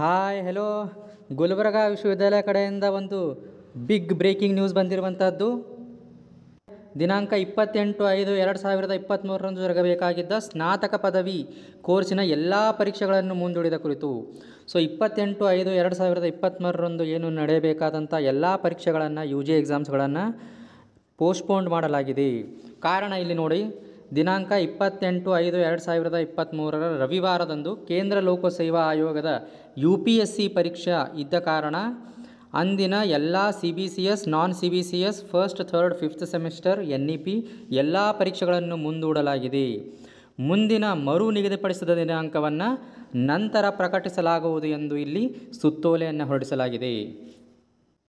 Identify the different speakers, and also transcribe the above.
Speaker 1: hi hello Gulbarga ವಿಶ್ವವಿದ್ಯಾಲಯ ಕಡೆಯಿಂದ ಒಂದು ಬಿಗ್ ಬ್ರೇಕಿಂಗ್ ನ್ಯೂಸ್ ಬಂದಿರುವಂಥದ್ದು ದಿನಾಂಕ ಇಪ್ಪತ್ತೆಂಟು ಐದು ಎರಡು ಸಾವಿರದ ಇಪ್ಪತ್ತ್ಮೂರರಂದು ಜರುಗಬೇಕಾಗಿದ್ದ ಸ್ನಾತಕ ಪದವಿ ಕೋರ್ಸಿನ ಎಲ್ಲ ಪರೀಕ್ಷೆಗಳನ್ನು ಮುಂದೂಡಿದ ಕುರಿತು ಸೊ ಇಪ್ಪತ್ತೆಂಟು ಐದು ಎರಡು ಸಾವಿರದ ಇಪ್ಪತ್ತ್ಮೂರರಂದು ಏನು ನಡೆಯಬೇಕಾದಂಥ ಎಲ್ಲ ಪರೀಕ್ಷೆಗಳನ್ನು ಯು ಜಿ ಎಕ್ಸಾಮ್ಸ್ಗಳನ್ನು ಪೋಸ್ಟ್ಪೋಂಡ್ ಮಾಡಲಾಗಿದೆ ಕಾರಣ ಇಲ್ಲಿ ನೋಡಿ ದಿನಾಂಕ ಇಪ್ಪತ್ತೆಂಟು ಐದು ಎರಡು ಸಾವಿರದ ಇಪ್ಪತ್ತ್ಮೂರರ ರವಿವಾರದಂದು ಕೇಂದ್ರ ಲೋಕಸೇವಾ ಆಯೋಗದ ಯು ಪಿ ಎಸ್ ಸಿ ಪರೀಕ್ಷೆ ಇದ್ದ ಕಾರಣ ಅಂದಿನ ಎಲ್ಲ C B C S non C B C S first third fifth semester N E P ಎಲ್ಲ ಪರೀಕ್ಷೆಗಳನ್ನು ಮುಂದೂಡಲಾಗಿದೆ ಮುಂದಿನ ಮರು ನಿಗದಿಪಡಿಸಿದ ದಿನಾಂಕವನ್ನು ನಂತರ ಪ್ರಕಟಿಸಲಾಗುವುದು ಎಂದು ಇಲ್ಲಿ ಸುತ್ತೋಲೆಯನ್ನು ಹೊರಡಿಸಲಾಗಿದೆ